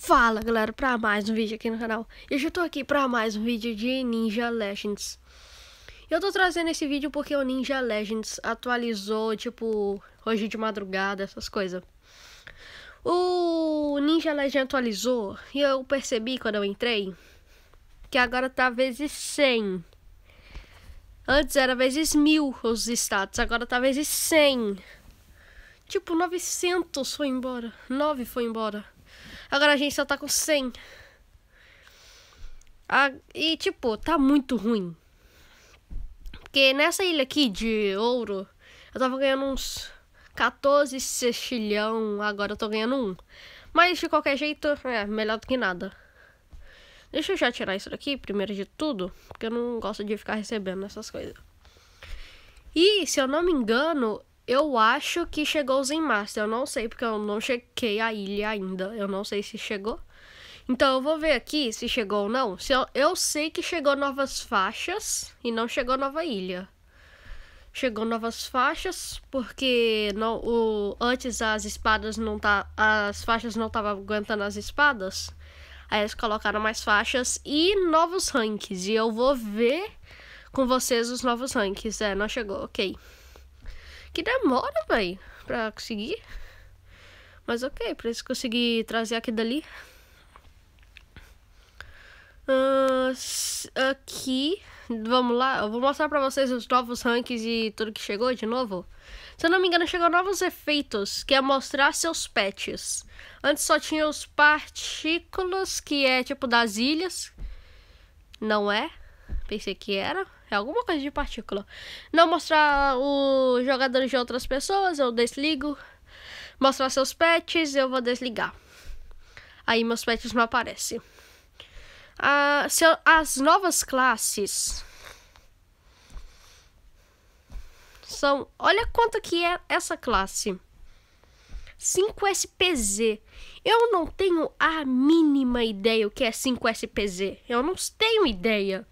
Fala galera, pra mais um vídeo aqui no canal eu hoje eu tô aqui pra mais um vídeo de Ninja Legends Eu tô trazendo esse vídeo porque o Ninja Legends atualizou, tipo, hoje de madrugada, essas coisas O Ninja Legends atualizou e eu percebi quando eu entrei Que agora tá vezes 100 Antes era vezes 1000 os status, agora tá vezes 100 Tipo, 900 foi embora, 9 foi embora Agora a gente só tá com 100. Ah, e tipo, tá muito ruim. Porque nessa ilha aqui de ouro, eu tava ganhando uns 14 sextilhão, agora eu tô ganhando um. Mas de qualquer jeito, é melhor do que nada. Deixa eu já tirar isso daqui, primeiro de tudo, porque eu não gosto de ficar recebendo essas coisas. E, se eu não me engano, eu acho que chegou o Zen Master. Eu não sei, porque eu não chequei a ilha ainda. Eu não sei se chegou. Então eu vou ver aqui se chegou ou não. Se eu, eu sei que chegou novas faixas e não chegou nova ilha. Chegou novas faixas, porque não, o, antes as espadas não tá. As faixas não estavam aguentando as espadas. Aí eles colocaram mais faixas e novos ranks. E eu vou ver com vocês os novos ranks. É, não chegou, ok que demora, velho, pra conseguir. Mas ok, para isso conseguir trazer aqui dali. Uh, aqui, vamos lá, eu vou mostrar pra vocês os novos ranks e tudo que chegou de novo. Se eu não me engano, chegou novos efeitos, que é mostrar seus pets. Antes só tinha os partículas, que é tipo das ilhas. Não é? pensei que era. É alguma coisa de partícula. Não mostrar os jogadores de outras pessoas, eu desligo. Mostrar seus pets, eu vou desligar. Aí meus pets não aparecem. Ah, eu, as novas classes são. Olha quanto que é essa classe. 5SPZ. Eu não tenho a mínima ideia o que é 5SPZ. Eu não tenho ideia.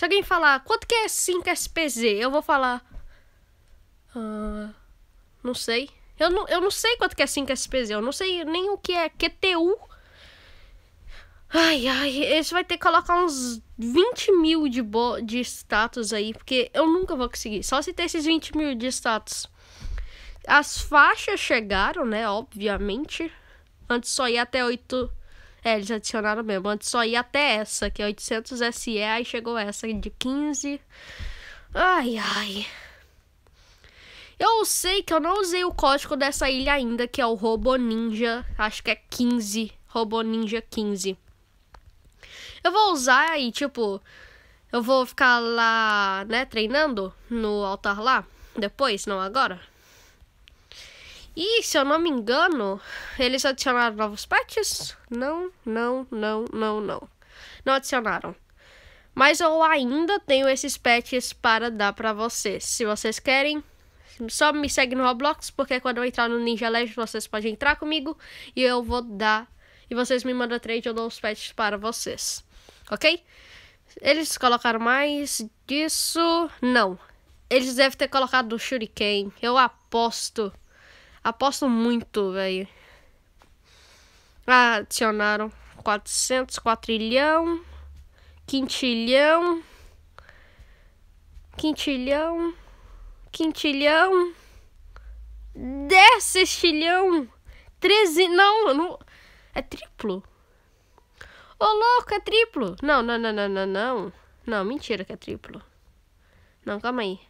Se alguém falar, quanto que é 5 SPZ? Eu vou falar. Uh, não sei. Eu não, eu não sei quanto que é 5 SPZ. Eu não sei nem o que é QTU. Ai, ai, esse vai ter que colocar uns 20 mil de, bo de status aí, porque eu nunca vou conseguir. Só se ter esses 20 mil de status. As faixas chegaram, né? Obviamente. Antes só ia até 8 é, eles adicionaram mesmo. Antes só ia até essa, que é 800 SE, aí chegou essa de 15. Ai, ai. Eu sei que eu não usei o código dessa ilha ainda, que é o Robo Ninja, acho que é 15, Robo Ninja 15. Eu vou usar aí, tipo, eu vou ficar lá, né, treinando no altar lá, depois, não agora. E, se eu não me engano, eles adicionaram novos patches? Não, não, não, não, não. Não adicionaram. Mas eu ainda tenho esses patches para dar para vocês. Se vocês querem, só me segue no Roblox, porque quando eu entrar no Ninja Legend, vocês podem entrar comigo e eu vou dar. E vocês me mandam trade, eu dou os patches para vocês. Ok? Eles colocaram mais disso? Não. Eles devem ter colocado o Shuriken. Eu aposto Aposto muito, velho. adicionaram 400, quatrilhão, quintilhão, quintilhão, quintilhão, dezestilhão, treze, não, não, é triplo. Ô, oh, louco, é triplo. Não, não, não, não, não, não. Não, mentira que é triplo. Não, calma aí.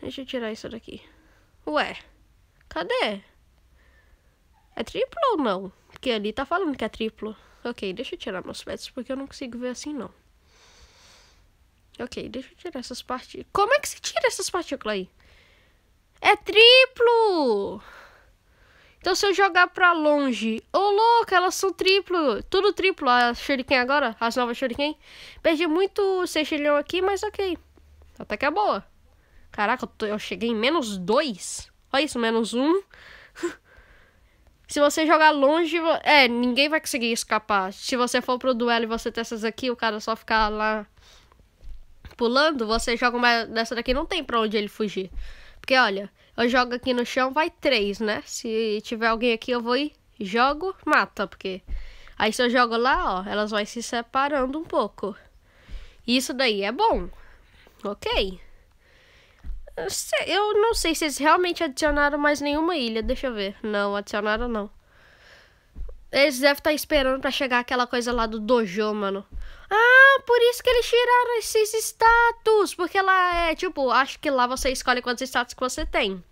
Deixa eu tirar isso daqui. Ué, cadê? É triplo ou não? Porque ali tá falando que é triplo. Ok, deixa eu tirar meus pets, porque eu não consigo ver assim, não. Ok, deixa eu tirar essas partículas. Como é que se tira essas partículas aí? É triplo! Então se eu jogar pra longe... Ô, oh, louco, elas são triplo. Tudo triplo. A Shuriken agora, as novas Shuriken. Perdi muito Seixilhão aqui, mas ok. Até que é boa. Caraca, eu, tô, eu cheguei em menos 2. Olha isso, menos 1. Um. Se você jogar longe, é, ninguém vai conseguir escapar. Se você for pro duelo e você ter essas aqui, o cara só ficar lá pulando, você joga uma dessa daqui, não tem pra onde ele fugir. Porque olha, eu jogo aqui no chão, vai três, né? Se tiver alguém aqui, eu vou e jogo, mata, porque aí se eu jogo lá, ó, elas vão se separando um pouco. Isso daí é bom. OK. Eu não sei se eles realmente adicionaram mais nenhuma ilha. Deixa eu ver. Não, adicionaram não. Eles devem estar tá esperando para chegar aquela coisa lá do dojo, mano. Ah, por isso que eles tiraram esses status. Porque lá é, tipo, acho que lá você escolhe quantos status que você tem.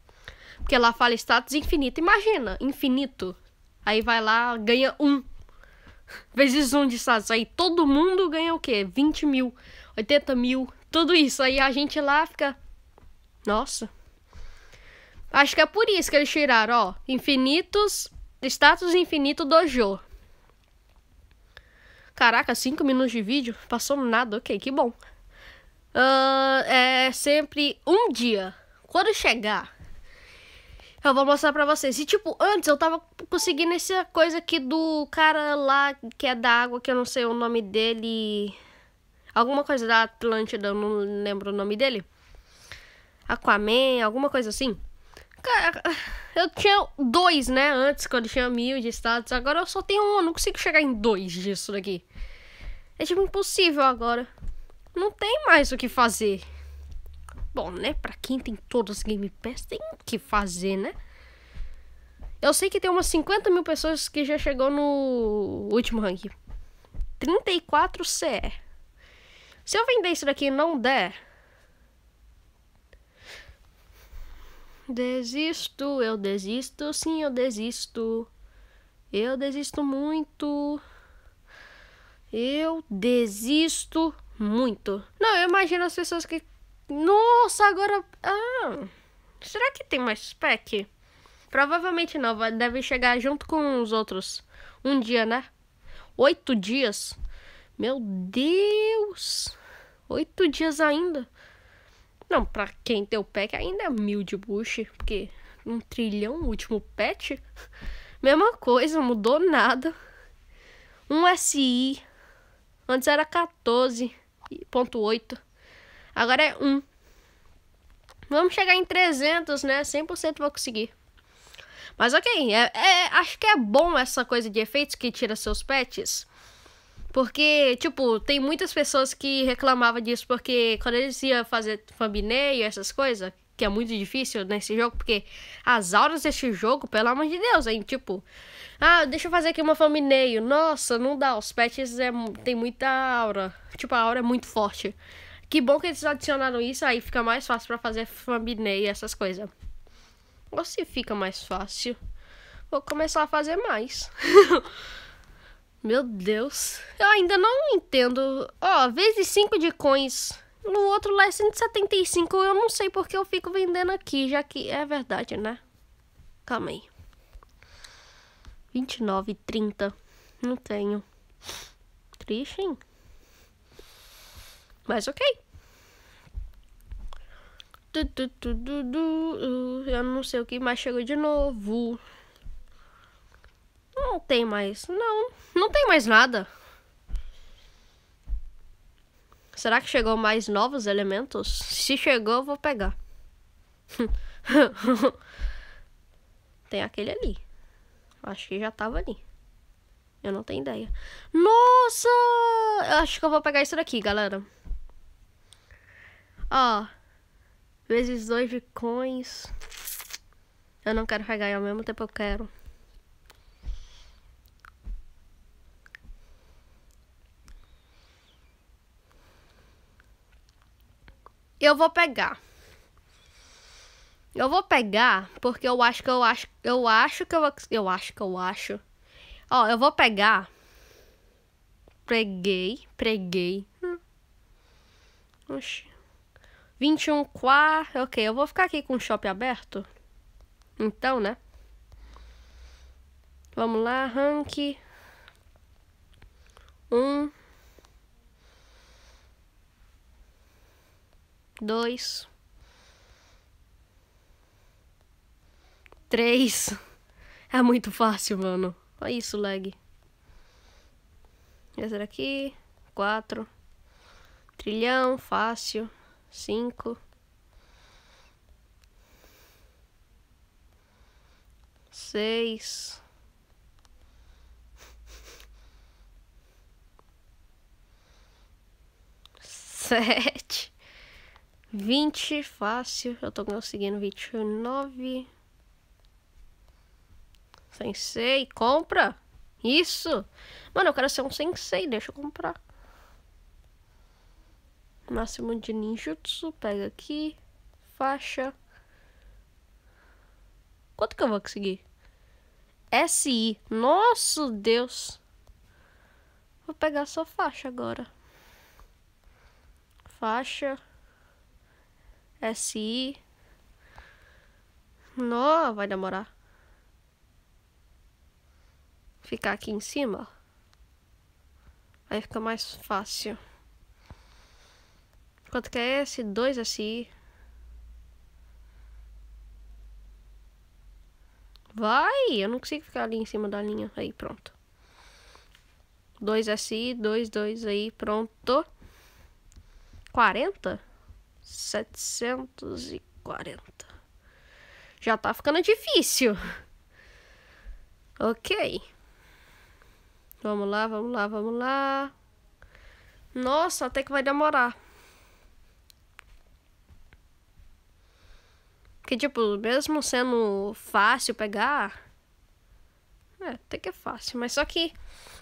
Porque lá fala status infinito. Imagina, infinito. Aí vai lá, ganha um. Vezes um de status. Aí todo mundo ganha o quê? 20 mil, 80 mil, tudo isso. Aí a gente lá fica nossa. Acho que é por isso que eles tiraram, ó. Infinitos. Status infinito dojo. Caraca, 5 minutos de vídeo? Passou nada, ok, que bom. Uh, é sempre um dia. Quando chegar, eu vou mostrar pra vocês. E, tipo, antes eu tava conseguindo essa coisa aqui do cara lá que é da água, que eu não sei o nome dele. Alguma coisa da Atlântida, eu não lembro o nome dele. Aquaman, alguma coisa assim. Cara, eu tinha dois, né? Antes, quando tinha mil de status. Agora eu só tenho um. Eu não consigo chegar em dois disso daqui. É tipo impossível agora. Não tem mais o que fazer. Bom, né? Pra quem tem todas as Game Pass, tem o que fazer, né? Eu sei que tem umas 50 mil pessoas que já chegou no último ranking. 34 CE. Se eu vender isso daqui e não der, Desisto, eu desisto, sim, eu desisto. Eu desisto muito. Eu desisto muito. Não, eu imagino as pessoas que. Nossa, agora. Ah, será que tem mais spec? Provavelmente não, deve chegar junto com os outros. Um dia, né? Oito dias. Meu Deus! Oito dias ainda. Não, pra quem tem o pack ainda é mil de bush, porque um trilhão, último pet. Mesma coisa, mudou nada. Um SI. Antes era 14.8. Agora é 1. Vamos chegar em 300, né? 100% vou conseguir. Mas ok, é, é, acho que é bom essa coisa de efeitos que tira seus pets. Porque, tipo, tem muitas pessoas que reclamavam disso, porque quando eles iam fazer thumbnail e essas coisas, que é muito difícil nesse jogo, porque as auras desse jogo, pelo amor de Deus, hein? Tipo, ah, deixa eu fazer aqui uma thumbnail. Nossa, não dá, os patches é, tem muita aura. Tipo, a aura é muito forte. Que bom que eles adicionaram isso, aí fica mais fácil para fazer thumbnail e essas coisas. Ou se fica mais fácil, vou começar a fazer mais. Meu Deus. Eu ainda não entendo. Ó, oh, vezes 5 de coins. No outro lá é 175. Eu não sei porque eu fico vendendo aqui, já que é verdade, né? Calma aí. 29, 30. Não tenho. Triste, hein? Mas ok. Uh, eu não sei o que mais chegou de novo. Não tem mais. Não, não tem mais nada. Será que chegou mais novos elementos? Se chegou, eu vou pegar. tem aquele ali. Acho que já tava ali. Eu não tenho ideia. Nossa! Eu acho que eu vou pegar isso daqui, galera. Ó. Vezes dois de coins. Eu não quero pegar e ao mesmo tempo eu quero. Eu vou pegar. Eu vou pegar porque eu acho que eu acho. Eu acho que eu. Eu acho que eu acho. Ó, eu vou pegar. Preguei. Preguei. Hum. Oxi. 21 quarto. Ok, eu vou ficar aqui com o shopping aberto. Então, né? Vamos lá, rank. Um. dois, três. É muito fácil, mano. Olha isso, lag. Essa daqui, quatro. Trilhão, fácil. Cinco. Seis. Sete. 20, fácil. Eu tô conseguindo 29. Sensei, compra! Isso! Mano, eu quero ser um sensei, deixa eu comprar. Máximo de ninjutsu, pega aqui. Faixa. Quanto que eu vou conseguir? SI. Nosso Deus! Vou pegar só faixa agora. Faixa. É SI. Nó, vai demorar. Ficar aqui em cima. Aí fica mais fácil. Quanto que é esse? 2 é SI. Vai! Eu não consigo ficar ali em cima da linha. Aí, pronto. 2 SI, 2, 2 aí, pronto. 40? 740. Já tá ficando difícil. Ok. Vamos lá, vamos lá, vamos lá. Nossa, até que vai demorar. Que, tipo, mesmo sendo fácil pegar... É, até que é fácil, mas só que...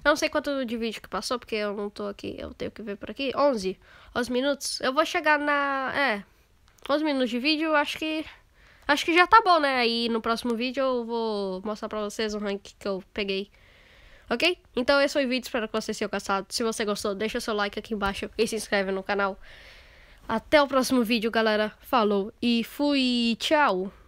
Eu não sei quanto de vídeo que passou, porque eu não tô aqui, eu tenho que ver por aqui. 11. 11 minutos. Eu vou chegar na. É. 11 minutos de vídeo, acho que. Acho que já tá bom, né? Aí no próximo vídeo eu vou mostrar pra vocês o rank que eu peguei. Ok? Então esse foi o vídeo, espero que vocês tenham gostado. Se você gostou, deixa seu like aqui embaixo e se inscreve no canal. Até o próximo vídeo, galera. Falou e fui. Tchau!